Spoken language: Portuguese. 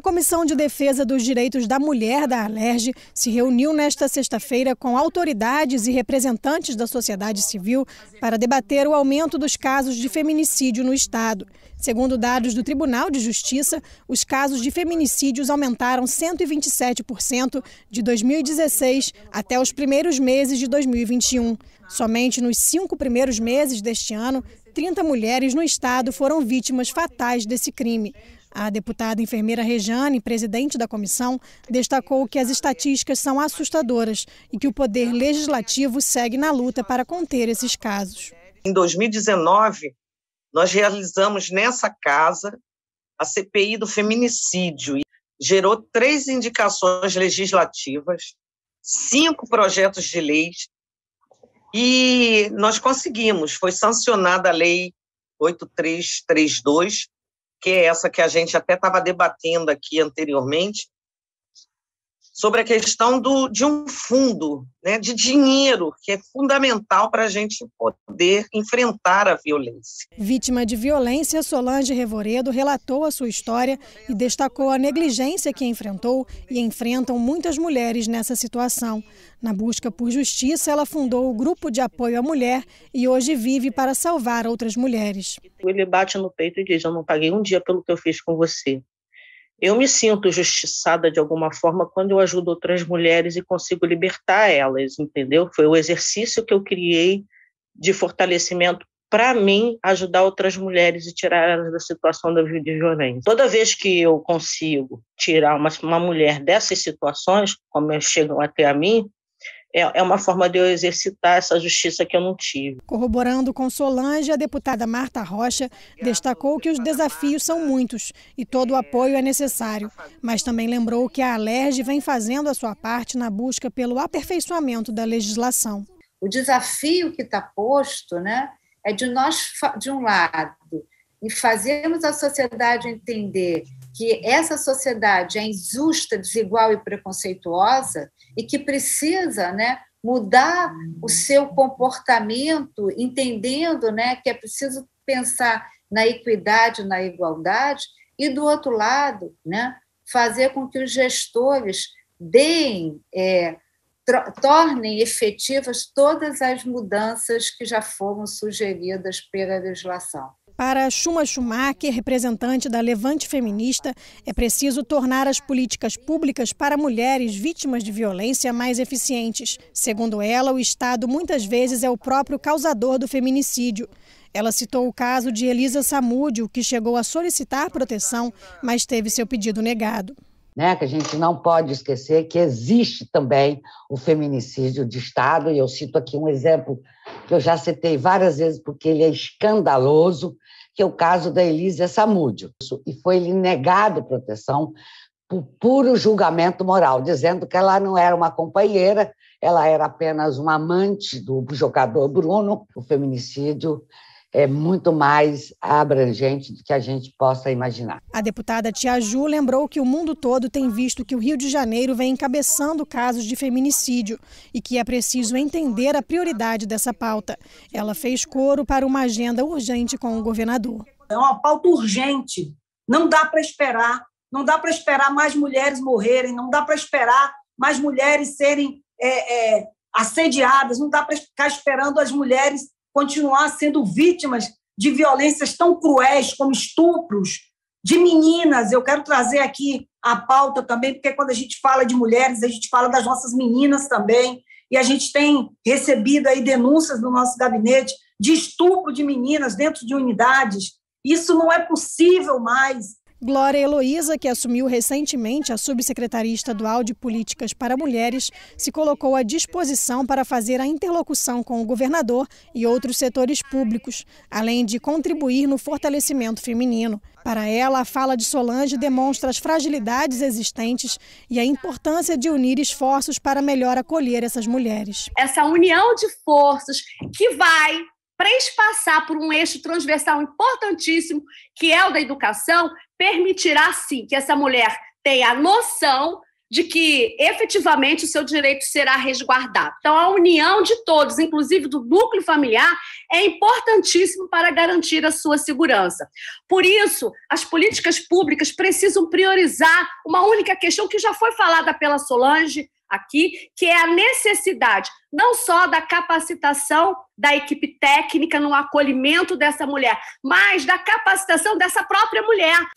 A Comissão de Defesa dos Direitos da Mulher da Alerj se reuniu nesta sexta-feira com autoridades e representantes da sociedade civil para debater o aumento dos casos de feminicídio no Estado. Segundo dados do Tribunal de Justiça, os casos de feminicídios aumentaram 127% de 2016 até os primeiros meses de 2021. Somente nos cinco primeiros meses deste ano, 30 mulheres no Estado foram vítimas fatais desse crime. A deputada enfermeira Rejane, presidente da comissão, destacou que as estatísticas são assustadoras e que o poder legislativo segue na luta para conter esses casos. Em 2019, nós realizamos nessa casa a CPI do feminicídio e gerou três indicações legislativas, cinco projetos de leis e nós conseguimos. Foi sancionada a lei 8332 que é essa que a gente até estava debatendo aqui anteriormente, sobre a questão do, de um fundo né, de dinheiro, que é fundamental para a gente poder enfrentar a violência. Vítima de violência, Solange Revoredo relatou a sua história e destacou a negligência que enfrentou e enfrentam muitas mulheres nessa situação. Na busca por justiça, ela fundou o Grupo de Apoio à Mulher e hoje vive para salvar outras mulheres. Ele bate no peito e diz: Eu não paguei um dia pelo que eu fiz com você. Eu me sinto justiçada de alguma forma quando eu ajudo outras mulheres e consigo libertar elas, entendeu? Foi o exercício que eu criei de fortalecimento para mim ajudar outras mulheres e tirar elas da situação da violência. Toda vez que eu consigo tirar uma, uma mulher dessas situações, como elas chegam até a mim, é, é, uma forma de eu exercitar essa justiça que eu não tive. Corroborando com Solange, a deputada Marta Rocha destacou que os desafios são muitos e todo o apoio é necessário, mas também lembrou que a Alerj vem fazendo a sua parte na busca pelo aperfeiçoamento da legislação. O desafio que está posto né, é de nós, de um lado, e fazermos a sociedade entender que essa sociedade é injusta, desigual e preconceituosa e que precisa, né, mudar o seu comportamento, entendendo, né, que é preciso pensar na equidade, na igualdade e do outro lado, né, fazer com que os gestores deem é, tornem efetivas todas as mudanças que já foram sugeridas pela legislação. Para Schuma Schumacher, representante da Levante Feminista, é preciso tornar as políticas públicas para mulheres vítimas de violência mais eficientes. Segundo ela, o Estado muitas vezes é o próprio causador do feminicídio. Ela citou o caso de Elisa Samúdio, que chegou a solicitar proteção, mas teve seu pedido negado. Né, que a gente não pode esquecer que existe também o feminicídio de Estado, e eu cito aqui um exemplo que eu já citei várias vezes porque ele é escandaloso, que é o caso da Elisa Samúdio. E foi-lhe negado proteção por puro julgamento moral, dizendo que ela não era uma companheira, ela era apenas uma amante do jogador Bruno, o feminicídio é muito mais abrangente do que a gente possa imaginar. A deputada Tia Ju lembrou que o mundo todo tem visto que o Rio de Janeiro vem encabeçando casos de feminicídio e que é preciso entender a prioridade dessa pauta. Ela fez coro para uma agenda urgente com o governador. É uma pauta urgente. Não dá para esperar. Não dá para esperar mais mulheres morrerem. Não dá para esperar mais mulheres serem é, é, assediadas. Não dá para ficar esperando as mulheres continuar sendo vítimas de violências tão cruéis como estupros de meninas. Eu quero trazer aqui a pauta também, porque quando a gente fala de mulheres, a gente fala das nossas meninas também. E a gente tem recebido aí denúncias no nosso gabinete de estupro de meninas dentro de unidades. Isso não é possível mais. Glória Heloísa, que assumiu recentemente a Subsecretaria Estadual de Políticas para Mulheres, se colocou à disposição para fazer a interlocução com o governador e outros setores públicos, além de contribuir no fortalecimento feminino. Para ela, a fala de Solange demonstra as fragilidades existentes e a importância de unir esforços para melhor acolher essas mulheres. Essa união de forças que vai para espaçar por um eixo transversal importantíssimo, que é o da educação, permitirá sim que essa mulher tenha a noção de que efetivamente o seu direito será resguardado. Então, a união de todos, inclusive do núcleo familiar, é importantíssimo para garantir a sua segurança. Por isso, as políticas públicas precisam priorizar uma única questão que já foi falada pela Solange, aqui, que é a necessidade não só da capacitação da equipe técnica no acolhimento dessa mulher, mas da capacitação dessa própria mulher.